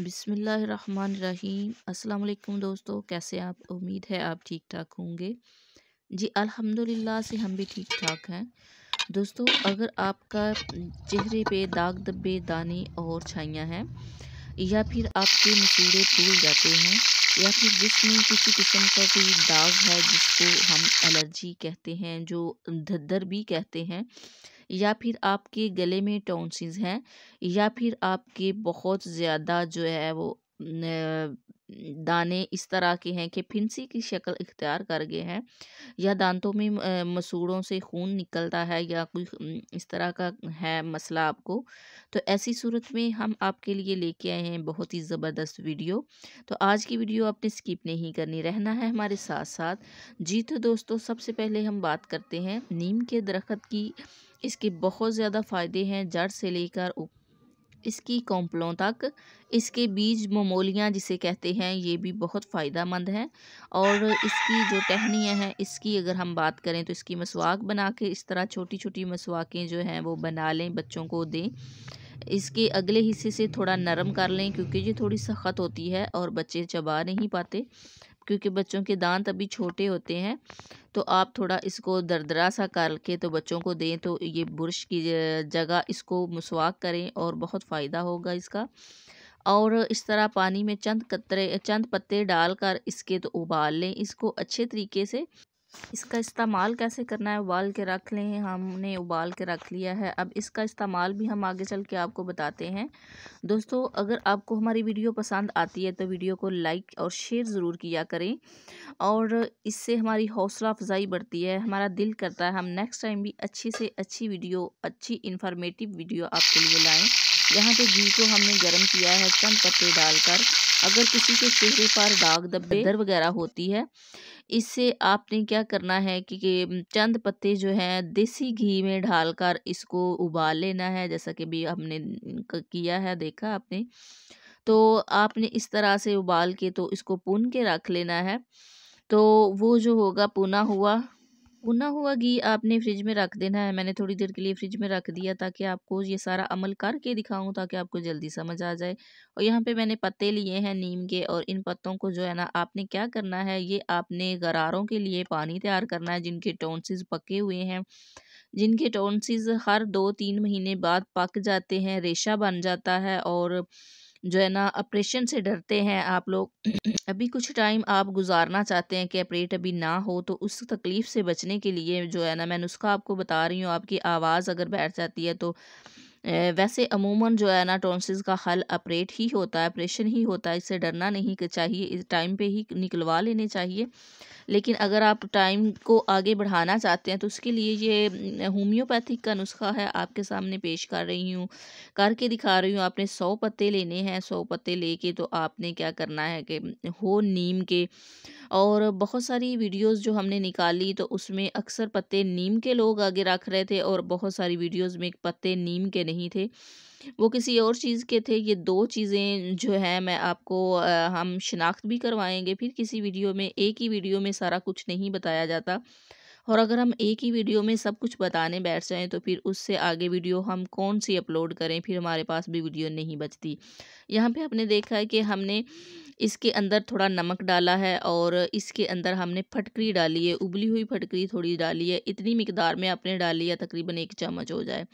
बिसमीम अस्सलाम दोस्तों कैसे आप उम्मीद है आप ठीक ठाक होंगे जी अल्हम्दुलिल्लाह से हम भी ठीक ठाक हैं दोस्तों अगर आपका चेहरे पे दाग धब्बे दाने और छाइयाँ हैं या फिर आपके मसूड़े फूल जाते हैं या फिर जिसमें किसी किस्म का कोई दाग है जिसको हम एलर्जी कहते हैं जो धद्दर भी कहते हैं या फिर आपके गले में टोनसिस हैं या फिर आपके बहुत ज़्यादा जो है वो दाने इस तरह के हैं कि फिंसी की शक्ल इख्तियार कर गए हैं या दांतों में मसूड़ों से खून निकलता है या कोई इस तरह का है मसला आपको तो ऐसी सूरत में हम आपके लिए लेके आए हैं बहुत ही ज़बरदस्त वीडियो तो आज की वीडियो आपने स्किप नहीं करनी रहना है हमारे साथ साथ जी तो दोस्तों सबसे पहले हम बात करते हैं नीम के दरख्त की इसके बहुत ज़्यादा फ़ायदे हैं जड़ से लेकर इसकी कॉम्पलों तक इसके बीज ममोलियाँ जिसे कहते हैं ये भी बहुत फ़ायदा मंद है और इसकी जो टहनियाँ हैं इसकी अगर हम बात करें तो इसकी मसवाक बना के इस तरह छोटी छोटी मसवाकें जो हैं वो बना लें बच्चों को दें इसके अगले हिस्से से थोड़ा नरम कर लें क्योंकि ये थोड़ी सख्त होती है और बच्चे चबा नहीं पाते क्योंकि बच्चों के दांत अभी छोटे होते हैं तो आप थोड़ा इसको दरदरा सा करके तो बच्चों को दें तो ये बुरश की जगह इसको मसवाक करें और बहुत फ़ायदा होगा इसका और इस तरह पानी में चंद कतरे चंद पत्ते डालकर इसके तो उबाल लें इसको अच्छे तरीके से इसका इस्तेमाल कैसे करना है उबाल के रख लें हमने उबाल के रख लिया है अब इसका इस्तेमाल भी हम आगे चल के आपको बताते हैं दोस्तों अगर आपको हमारी वीडियो पसंद आती है तो वीडियो को लाइक और शेयर ज़रूर किया करें और इससे हमारी हौसला अफजाई बढ़ती है हमारा दिल करता है हम नेक्स्ट टाइम भी अच्छी से अच्छी वीडियो अच्छी इन्फॉर्मेटिव वीडियो आपके लिए लाएँ यहाँ पर घी को हमने गर्म किया है चंद पत्ते डालकर अगर किसी के चेहरे पर दाग दबे वगैरह होती है इससे आपने क्या करना है कि, कि चंद पत्ते जो हैं देसी घी में ढालकर इसको उबाल लेना है जैसा कि भी हमने किया है देखा आपने तो आपने इस तरह से उबाल के तो इसको पुन के रख लेना है तो वो जो होगा पुना हुआ भुना हुआ घी आपने फ्रिज में रख देना है मैंने थोड़ी देर के लिए फ्रिज में रख दिया ताकि आपको ये सारा अमल करके दिखाऊं ताकि आपको जल्दी समझ आ जाए और यहाँ पे मैंने पत्ते लिए हैं नीम के और इन पत्तों को जो है ना आपने क्या करना है ये आपने गरारों के लिए पानी तैयार करना है जिनके टोनसिस पके हुए हैं जिनके टोनसिस हर दो तीन महीने बाद पक जाते हैं रेशा बन जाता है और जो है ना ऑपरेशन से डरते हैं आप लोग अभी कुछ टाइम आप गुजारना चाहते हैं कि ऑपरेट अभी ना हो तो उस तकलीफ़ से बचने के लिए जो है ना मैं नुस्खा आपको बता रही हूँ आपकी आवाज़ अगर बैठ जाती है तो वैसे अमूमन जो है ना टॉन्सिस का हल अपरेट ही होता है ऑपरेशन ही होता है इससे डरना नहीं चाहिए इस टाइम पे ही निकलवा लेने चाहिए लेकिन अगर आप टाइम को आगे बढ़ाना चाहते हैं तो उसके लिए ये होम्योपैथिक का नुस्खा है आपके सामने पेश कर रही हूँ करके दिखा रही हूँ आपने सौ पत्ते लेने हैं सौ पत्ते लेके तो आपने क्या करना है कि हो नीम के और बहुत सारी वीडियोस जो हमने निकाली तो उसमें अक्सर पत्ते नीम के लोग आगे रख रहे थे और बहुत सारी वीडियोस में पत्ते नीम के नहीं थे वो किसी और चीज़ के थे ये दो चीज़ें जो है मैं आपको हम शनाख्त भी करवाएंगे फिर किसी वीडियो में एक ही वीडियो में सारा कुछ नहीं बताया जाता और अगर हम एक ही वीडियो में सब कुछ बताने बैठ जाएँ तो फिर उससे आगे वीडियो हम कौन सी अपलोड करें फिर हमारे पास भी वीडियो नहीं बचती यहाँ पे आपने देखा है कि हमने इसके अंदर थोड़ा नमक डाला है और इसके अंदर हमने फटकरी डाली है उबली हुई फटकरी थोड़ी डाली है इतनी मकदार में आपने डाली है तकरीबन एक चम्मच हो जाए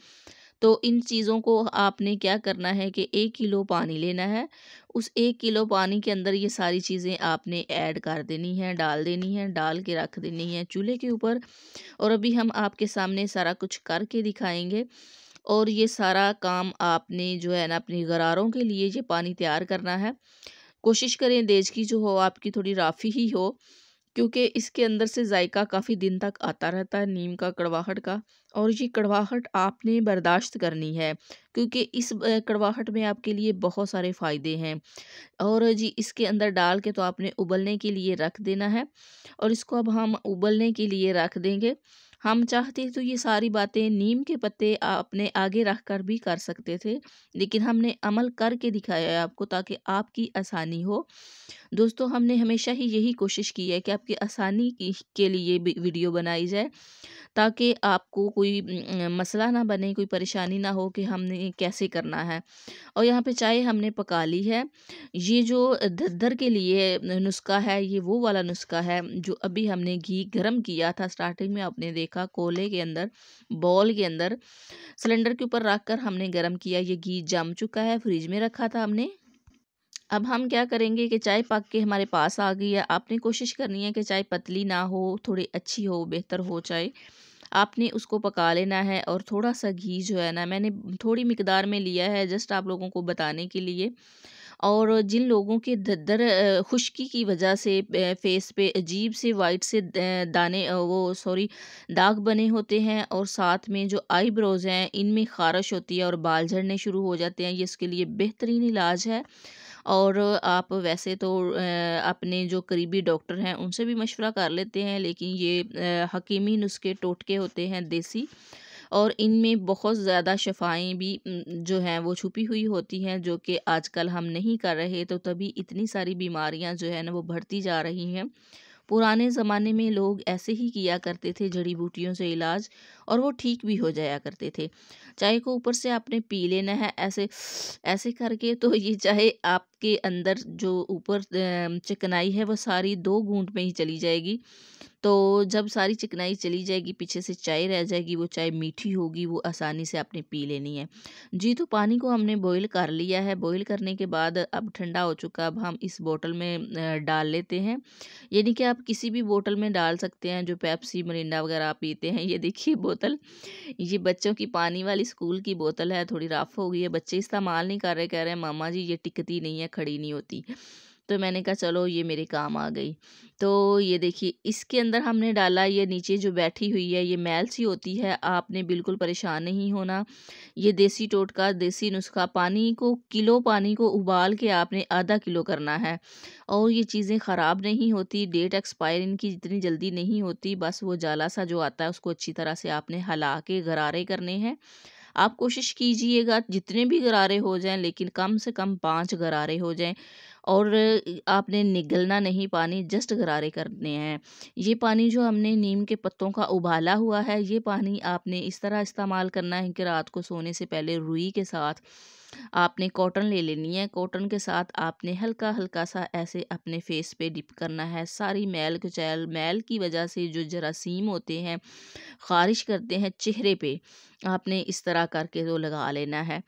तो इन चीज़ों को आपने क्या करना है कि एक किलो पानी लेना है उस एक किलो पानी के अंदर ये सारी चीज़ें आपने ऐड कर देनी है डाल देनी है डाल के रख देनी है चूल्हे के ऊपर और अभी हम आपके सामने सारा कुछ करके दिखाएंगे और ये सारा काम आपने जो है ना अपनी गरारों के लिए ये पानी तैयार करना है कोशिश करें देज की जो हो आपकी थोड़ी राफ़ी ही हो क्योंकि इसके अंदर से जायका काफ़ी दिन तक आता रहता है नीम का कड़वाहट का और ये कड़वाहट आपने बर्दाश्त करनी है क्योंकि इस कड़वाहट में आपके लिए बहुत सारे फ़ायदे हैं और जी इसके अंदर डाल के तो आपने उबलने के लिए रख देना है और इसको अब हम उबलने के लिए रख देंगे हम चाहते तो ये सारी बातें नीम के पत्ते अपने आगे रख कर भी कर सकते थे लेकिन हमने अमल करके दिखाया है आपको ताकि आपकी आसानी हो दोस्तों हमने हमेशा ही यही कोशिश की है कि आपकी आसानी के लिए वीडियो बनाई जाए ताकि आपको कोई मसला ना बने कोई परेशानी ना हो कि हमने कैसे करना है और यहाँ पे चाय हमने पका ली है ये जो धद्दर के लिए नुस्खा है ये वो वाला नुस्खा है जो अभी हमने घी गर्म किया था स्टार्टिंग में आपने देखा कोले के अंदर बॉल के अंदर सिलेंडर के ऊपर रख कर हमने गर्म किया ये घी जम चुका है फ्रिज में रखा था हमने अब हम क्या करेंगे कि चाय पक के हमारे पास आ गई है आपने कोशिश करनी है कि चाय पतली ना हो थोड़ी अच्छी हो बेहतर हो चाय आपने उसको पका लेना है और थोड़ा सा घी जो है ना मैंने थोड़ी मकदार में लिया है जस्ट आप लोगों को बताने के लिए और जिन लोगों के दर खुश्की की वजह से फेस पे अजीब से वाइट से दाने वो सॉरी दाग बने होते हैं और साथ में जो आईब्रोज़ हैं इनमें खारश होती है और बाल झड़ने शुरू हो जाते हैं ये इसके लिए बेहतरीन इलाज है और आप वैसे तो अपने जो करीबी डॉक्टर हैं उनसे भी मशवरा कर लेते हैं लेकिन ये हकीमी नुस्खे टोटके होते हैं देसी और इनमें बहुत ज़्यादा शफाएँ भी जो हैं वो छुपी हुई होती हैं जो कि आजकल हम नहीं कर रहे तो तभी इतनी सारी बीमारियाँ जो है ना वो बढ़ती जा रही हैं पुराने ज़माने में लोग ऐसे ही किया करते थे जड़ी बूटियों से इलाज और वो ठीक भी हो जाया करते थे चाय को ऊपर से आपने पी लेना है ऐसे ऐसे करके तो ये चाय आपके अंदर जो ऊपर चिकनाई है वो सारी दो घूंट में ही चली जाएगी तो जब सारी चिकनाई चली जाएगी पीछे से चाय रह जाएगी वो चाय मीठी होगी वो आसानी से आपने पी लेनी है जी तो पानी को हमने बॉईल कर लिया है बॉईल करने के बाद अब ठंडा हो चुका अब हम इस बोतल में डाल लेते हैं यानी कि आप किसी भी बोतल में डाल सकते हैं जो पेप्सी मरिंडा वगैरह पीते हैं ये देखिए बोतल ये बच्चों की पानी वाली स्कूल की बोतल है थोड़ी रफ हो गई है बच्चे इस्तेमाल नहीं कर रहे कह रहे हैं मामा जी ये टिकती नहीं है खड़ी नहीं होती तो मैंने कहा चलो ये मेरे काम आ गई तो ये देखिए इसके अंदर हमने डाला ये नीचे जो बैठी हुई है ये मैल सी होती है आपने बिल्कुल परेशान नहीं होना ये देसी टोटका देसी नुस्खा पानी को किलो पानी को उबाल के आपने आधा किलो करना है और ये चीज़ें ख़राब नहीं होती डेट एक्सपायर इनकी जितनी जल्दी नहीं होती बस वो जाला सा जो आता है उसको अच्छी तरह से आपने हला के गरारे करने हैं आप कोशिश कीजिएगा जितने भी गरारे हो जाएं लेकिन कम से कम पाँच गरारे हो जाएं और आपने निगलना नहीं पानी जस्ट गरारे करने हैं ये पानी जो हमने नीम के पत्तों का उबाला हुआ है ये पानी आपने इस तरह इस्तेमाल करना है कि रात को सोने से पहले रुई के साथ आपने कॉटन ले लेनी है कॉटन के साथ आपने हल्का हल्का सा ऐसे अपने फेस पे डिप करना है सारी मैल कुचैल मैल की वजह से जो जरासीम होते हैं खारिश करते हैं चेहरे पे आपने इस तरह करके तो लगा लेना है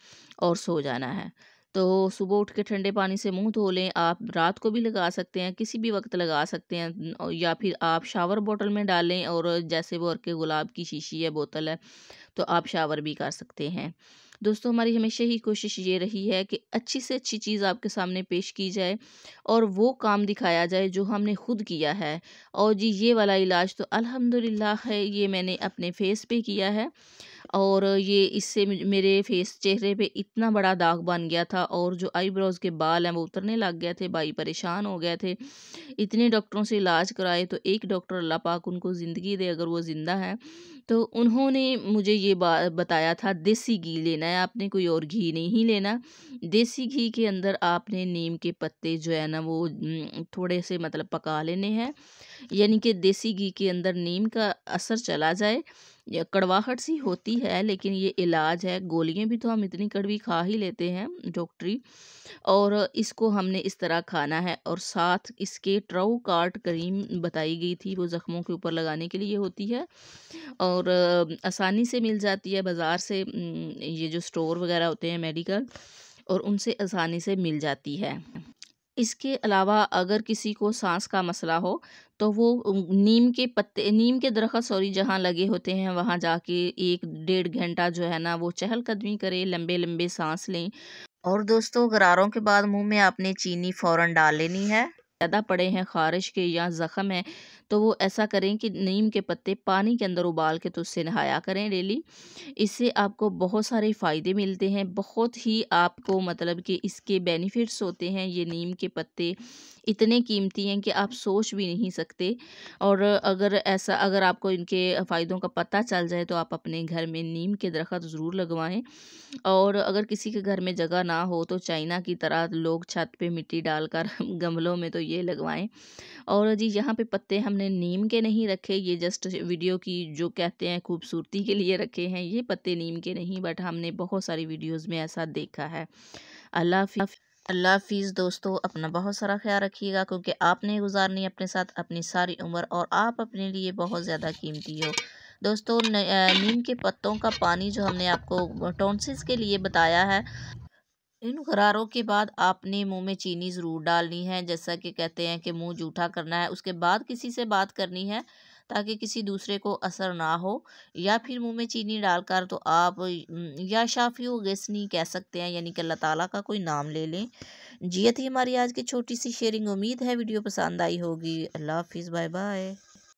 और सो जाना है तो सुबह उठ के ठंडे पानी से मुंह धो लें आप रात को भी लगा सकते हैं किसी भी वक्त लगा सकते हैं या फिर आप शावर बोतल में डालें और जैसे वो के गुलाब की शीशी है बोतल है तो आप शावर भी कर सकते हैं दोस्तों हमारी हमेशा ही कोशिश ये रही है कि अच्छी से अच्छी चीज़ आपके सामने पेश की जाए और वो काम दिखाया जाए जो हमने खुद किया है और जी ये वाला इलाज तो अल्हम्दुलिल्लाह है ये मैंने अपने फेस पे किया है और ये इससे मेरे फेस चेहरे पे इतना बड़ा दाग बन गया था और जो आईब्रोज़ के बाल हैं वो उतरने लग गए थे भाई परेशान हो गए थे इतने डॉक्टरों से इलाज कराए तो एक डॉक्टर अल्लाह पाक उनको ज़िंदगी दे अगर वो ज़िंदा है तो उन्होंने मुझे ये बताया था देसी घी लेना है आपने कोई और घी नहीं लेना देसी घी के अंदर आपने नीम के पत्ते जो है ना वो थोड़े से मतलब पका लेने हैं यानी कि देसी घी के अंदर नीम का असर चला जाए कड़वाहट सी होती है लेकिन ये इलाज है गोलियाँ भी तो हम इतनी कड़वी खा ही लेते हैं डॉक्टरी और इसको हमने इस तरह खाना है और साथ इसके ट्राउ कार्ट क्रीम बताई गई थी वो ज़ख्मों के ऊपर लगाने के लिए होती है और आसानी से मिल जाती है बाज़ार से ये जो स्टोर वगैरह होते हैं मेडिकल और उनसे आसानी से मिल जाती है इसके अलावा अगर किसी को सांस का मसला हो तो वो नीम के पत्ते नीम के दरख्त सॉरी जहाँ लगे होते हैं वहाँ जाके एक डेढ़ घंटा जो है ना वो चहलकदमी करें लंबे लंबे सांस लें और दोस्तों गरारों के बाद मुंह में आपने चीनी फ़ौरन डाल लेनी है ज़्यादा पड़े हैं ख़ारिश के या ज़ख़म है तो वो ऐसा करें कि नीम के पत्ते पानी के अंदर उबाल के तो उससे नहाया करें डेली इससे आपको बहुत सारे फ़ायदे मिलते हैं बहुत ही आपको मतलब कि इसके बेनिफिट्स होते हैं ये नीम के पत्ते इतने कीमती हैं कि आप सोच भी नहीं सकते और अगर ऐसा अगर आपको इनके फ़ायदों का पता चल जाए तो आप अपने घर में नीम के दरख्त ज़रूर लगवाएं और अगर किसी के घर में जगह ना हो तो चाइना की तरह लोग छत पे मिट्टी डालकर गमलों में तो ये लगवाएं और जी यहाँ पे पत्ते हमने आपने नीम के नहीं रखे ये जस्ट वीडियो की जो कहते हैं खूबसूरती के लिए रखे हैं ये पत्ते नीम के नहीं बट हमने बहुत सारी वीडियोज़ में ऐसा देखा है अल्लाह अल्लाह हाफिज़ दोस्तों अपना बहुत सारा ख्याल रखिएगा क्योंकि आपने गुजारनी अपने साथ अपनी सारी उम्र और आप अपने लिए बहुत ज़्यादा कीमती हो दोस्तों नीम के पत्तों का पानी जो हमने आपको टोनसिस के लिए बताया है इन गरारों के बाद आपने मुंह में चीनी ज़रूर डालनी है जैसा कि कहते हैं कि मुंह जूठा करना है उसके बाद किसी से बात करनी है ताकि किसी दूसरे को असर ना हो या फिर मुंह में चीनी डालकर तो आप या शाफी गसनी कह सकते हैं यानी कि अल्लाह ताला का कोई नाम ले लें जी थी हमारी आज की छोटी सी शेयरिंग उम्मीद है वीडियो पसंद आई होगी अल्लाह हाफिज़ बाय बाय